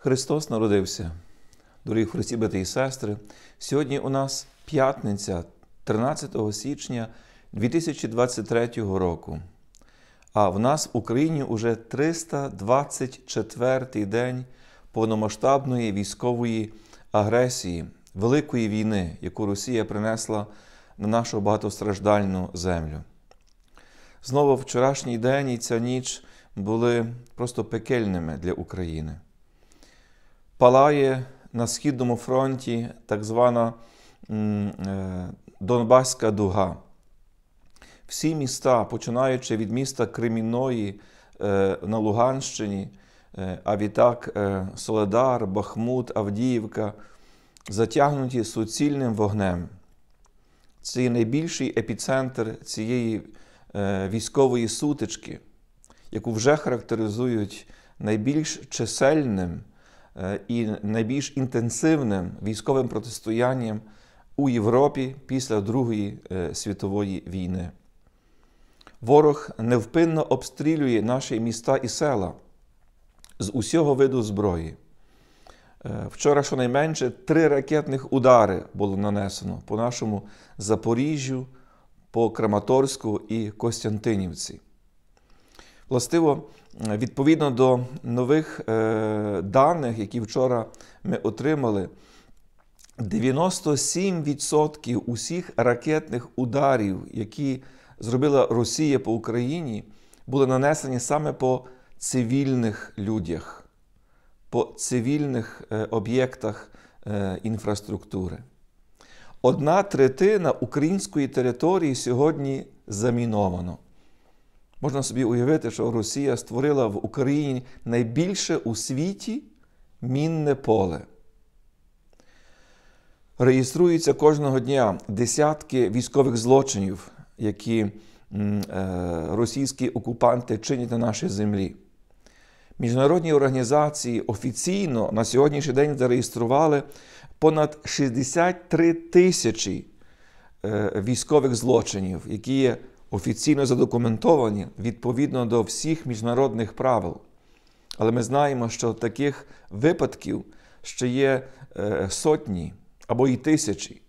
Христос народився, дорогі христі, брати і сестри. Сьогодні у нас п'ятниця, 13 січня 2023 року. А в нас в Україні уже 324-й день повномасштабної військової агресії, великої війни, яку Росія принесла на нашу багатостраждальну землю. Знову вчорашній день і ця ніч були просто пекельними для України палає на Східному фронті так звана е, Донбаська дуга. Всі міста, починаючи від міста Кремінної е, на Луганщині, е, а відтак Соледар, Бахмут, Авдіївка, затягнуті суцільним вогнем. Це є найбільший епіцентр цієї військової сутички, яку вже характеризують найбільш чисельним і найбільш інтенсивним військовим протистоянням у Європі після Другої е, світової війни. Ворог невпинно обстрілює наші міста і села з усього виду зброї. Е, вчора щонайменше три ракетних удари було нанесено по нашому Запоріжжю, по Краматорську і Костянтинівці. Властиво, е, відповідно до нових е, даних, які вчора ми отримали, 97% усіх ракетних ударів, які зробила Росія по Україні, були нанесені саме по цивільних людях, по цивільних е, об'єктах інфраструктури. Одна третина української території сьогодні заміновано. Можна собі уявити, що Росія створила в Україні найбільше у світі мінне поле. Реєструються кожного дня десятки військових злочинів, які е, російські окупанти чинять на нашій землі. Міжнародні організації офіційно на сьогоднішній день зареєстрували понад 63 тисячі е, військових злочинів, які є офіційно задокументовані відповідно до всіх міжнародних правил. Але ми знаємо, що таких випадків ще є е, сотні або і тисячі.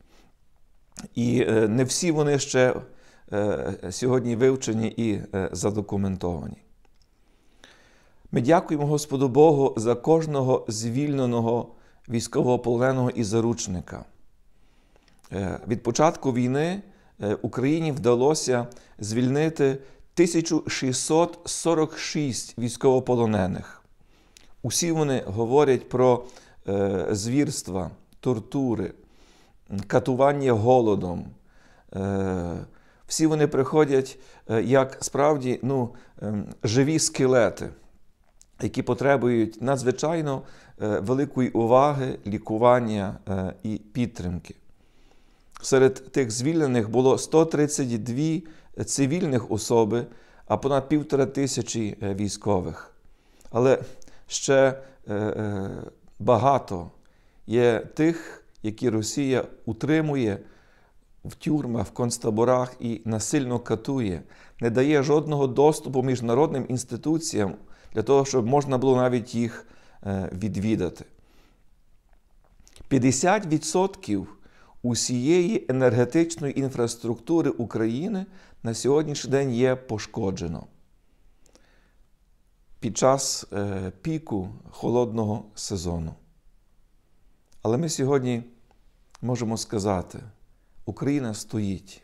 І е, не всі вони ще е, сьогодні вивчені і задокументовані. Ми дякуємо Господу Богу за кожного звільненого військовополоненого і заручника. Від початку війни Е, Україні вдалося звільнити 1646 військовополонених. Усі вони говорять про е, звірства, тортури, катування голодом. Е, всі вони приходять як справді ну, ем, живі скелети, які потребують надзвичайно великої уваги, лікування і підтримки серед тих звільнених було 132 цивільних особи, а понад півтора тисячі е, військових. Але ще е, е, багато є тих, які Росія утримує в тюрмах, в концтаборах і насильно катує, не дає жодного доступу міжнародним інституціям для того, щоб можна було навіть їх відвідати. 50% усієї енергетичної інфраструктури України на сьогоднішній день є пошкоджено. Під час е, піку холодного сезону. Але ми сьогодні можемо сказати: Україна стоїть,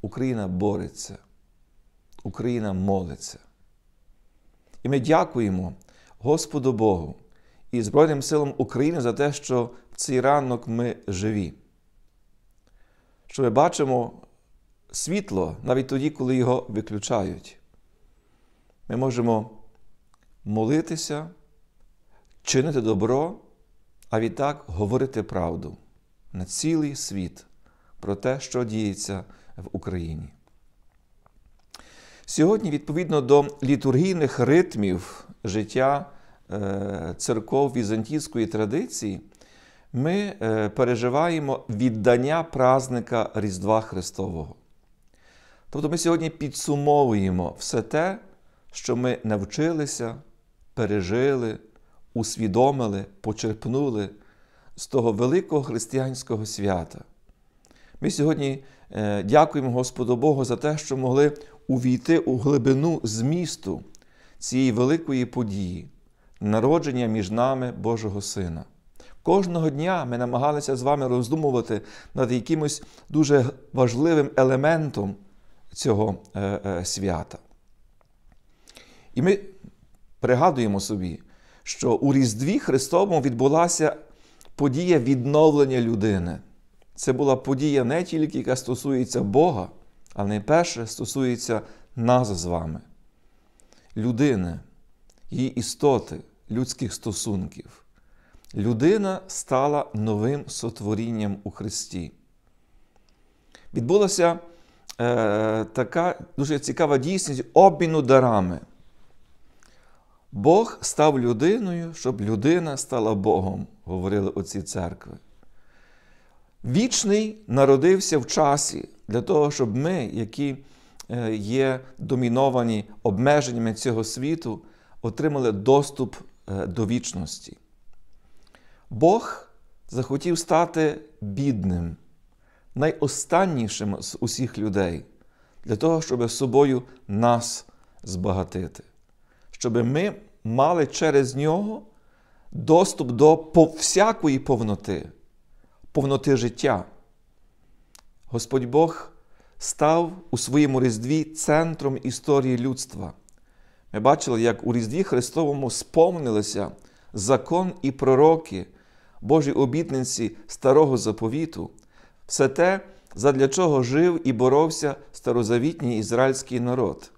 Україна бореться, Україна молиться. І ми дякуємо Господу Богу і Збройним силам України за те, що в цей ранок ми живі, що ми бачимо світло навіть тоді, коли його виключають. Ми можемо молитися, чинити добро, а відтак говорити правду на цілий світ про те, що діється в Україні. Сьогодні, відповідно до літургійних ритмів життя Е, церков візантійської традиції, ми е, переживаємо віддання празника Різдва Христового. Тобто ми сьогодні підсумовуємо все те, що ми навчилися, пережили, усвідомили, почерпнули з того великого християнського свята. Ми сьогодні е, дякуємо Господу Богу за те, що могли увійти у глибину змісту цієї великої події народження між нами Божого Сина. Кожного дня ми намагалися з вами роздумувати над якимось дуже важливим елементом цього е, е, свята. І ми пригадуємо собі, що у Різдві Христовому відбулася подія відновлення людини. Це була подія не тільки, яка стосується Бога, а найперше стосується нас з вами, людини, її істоти, людських стосунків. Людина стала новим сотворінням у Христі. Відбулася е, така дуже цікава дійсність обміну дарами. Бог став людиною, щоб людина стала Богом, говорили оці церкви. Вічний народився в часі для того, щоб ми, які е, є доміновані обмеженнями цього світу, отримали доступ Е, до вічності. Бог захотів стати бідним, найостаннішим з усіх людей, для того, щоб собою нас збагатити, щоб ми мали через нього доступ до всякої повноти, повноти життя. Господь Бог став у своєму різдві центром історії людства. Ми бачили, як у Різдві Христовому сповнилися закон і пророки, Божі обітниці старого заповіту, все те, задля чого жив і боровся старозавітній ізраїльський народ.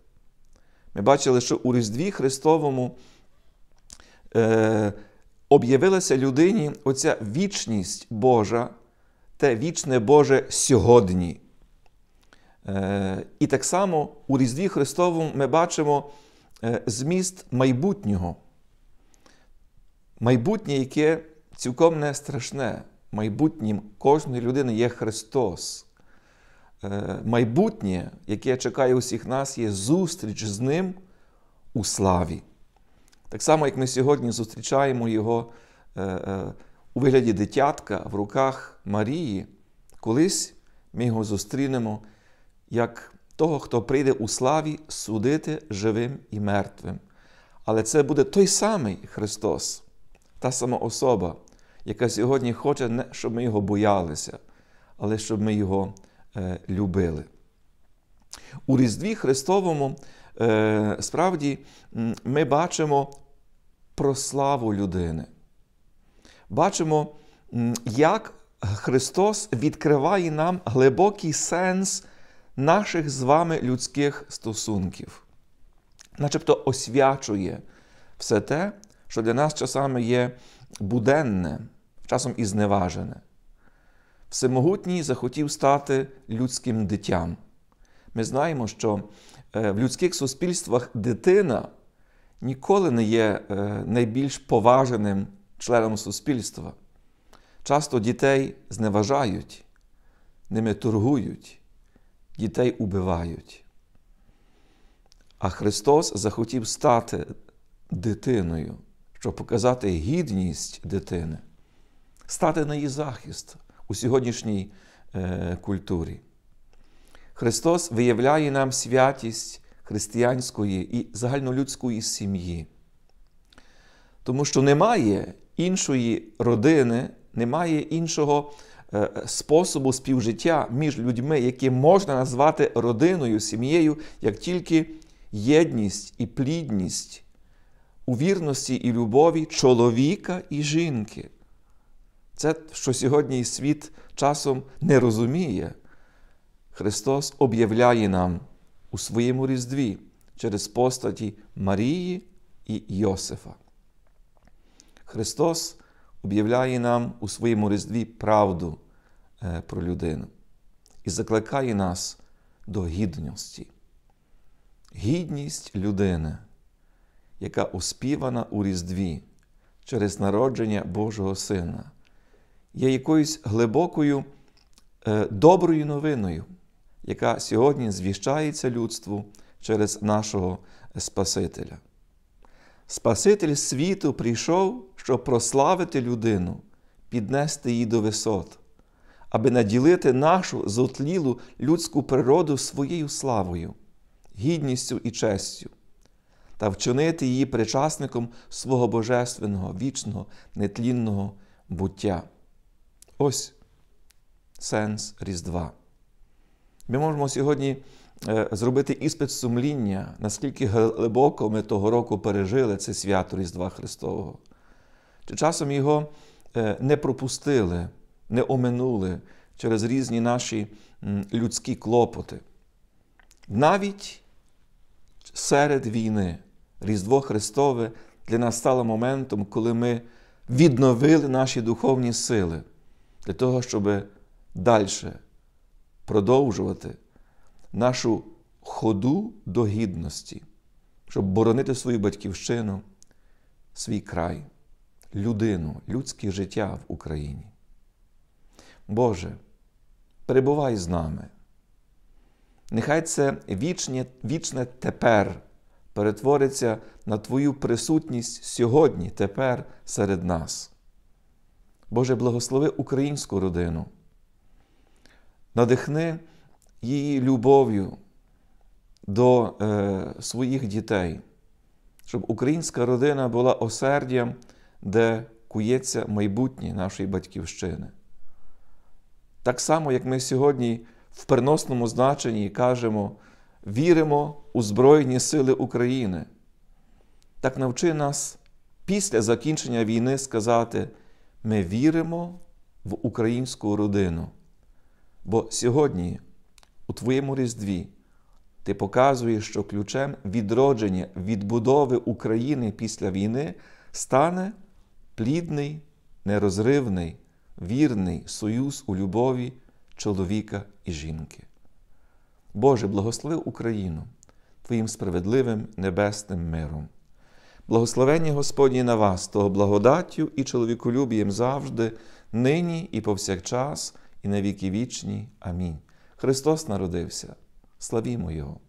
Ми бачили, що у Різдві Христовому е, об'явилася людині оця вічність Божа, те вічне Боже сьогодні. Е, І так само у Різдві Христовому ми бачимо. Е, зміст майбутнього. Майбутнє, яке цілком не страшне. Майбутнім кожної людини є Христос. Е, майбутнє, яке чекає усіх нас, є зустріч з Ним у славі. Так само, як ми сьогодні зустрічаємо Його е, у вигляді дитятка в руках Марії, колись ми його зустрінемо як того, хто прийде у славі судити живим і мертвим. Але це буде той самий Христос, та сама особа, яка сьогодні хоче, не щоб ми Його боялися, але щоб ми Його е, любили. У Різдві Христовому е, справді ми бачимо прославу людини. Бачимо, як Христос відкриває нам глибокий сенс наших з вами людських стосунків, начебто освячує все те, що для нас часами є буденне, часом і зневажене. Всемогутній захотів стати людським дитям. Ми знаємо, що е, в людських суспільствах дитина ніколи не є е, найбільш поваженим членом суспільства. Часто дітей зневажають, ними торгують, дітей убивають. А Христос захотів стати дитиною, щоб показати гідність дитини, стати на її захист у сьогоднішній е, культурі. Христос виявляє нам святість християнської і загальнолюдської сім'ї, тому що немає іншої родини, немає іншого. Е, способу співжиття між людьми, які можна назвати родиною, сім'єю, як тільки єдність і плідність у вірності і любові чоловіка і жінки. Це, що сьогодні світ часом не розуміє, Христос об'являє нам у своєму різдві через постаті Марії і Йосифа. Христос об'являє нам у своєму різдві правду е, про людину і закликає нас до гідності. Гідність людини, яка оспівана у Різдві через народження Божого Сина, є якоюсь глибокою е, доброю новиною, яка сьогодні звіщається людству через нашого Спасителя. Спаситель світу прийшов, щоб прославити людину, піднести її до висот, аби наділити нашу зотлілу людську природу своєю славою, гідністю і честю, та вчинити її причасником свого божественного, вічного, нетлінного буття. Ось сенс Різдва. Ми можемо сьогодні. Е, зробити іспит сумління, наскільки глибоко ми того року пережили це свято Різдва Христового. Чи часом його е, не пропустили, не оминули через різні наші людські клопоти. Навіть серед війни Різдво Христове для нас стало моментом, коли ми відновили наші духовні сили для того, щоб далі продовжувати нашу ходу до гідності, щоб боронити свою батьківщину, свій край, людину, людське життя в Україні. Боже, перебувай з нами. Нехай це вічне, вічне тепер перетвориться на Твою присутність сьогодні, тепер серед нас. Боже, благослови українську родину. Надихни її любов'ю до е, своїх дітей, щоб українська родина була осердям, де кується майбутнє нашої батьківщини. Так само, як ми сьогодні в переносному значенні кажемо, віримо у Збройні Сили України, так навчи нас після закінчення війни сказати: ми віримо в українську родину. Бо сьогодні у твоєму Різдві ти показуєш, що ключем відродження, відбудови України після війни стане плідний, нерозривний, вірний союз у любові чоловіка і жінки. Боже, благослови Україну Твоїм справедливим небесним миром. Благословення Господні на вас, того благодаттю і чоловіколюбієм завжди, нині і повсякчас, і на віки вічні. Амінь. Христос народився. Славімо Його!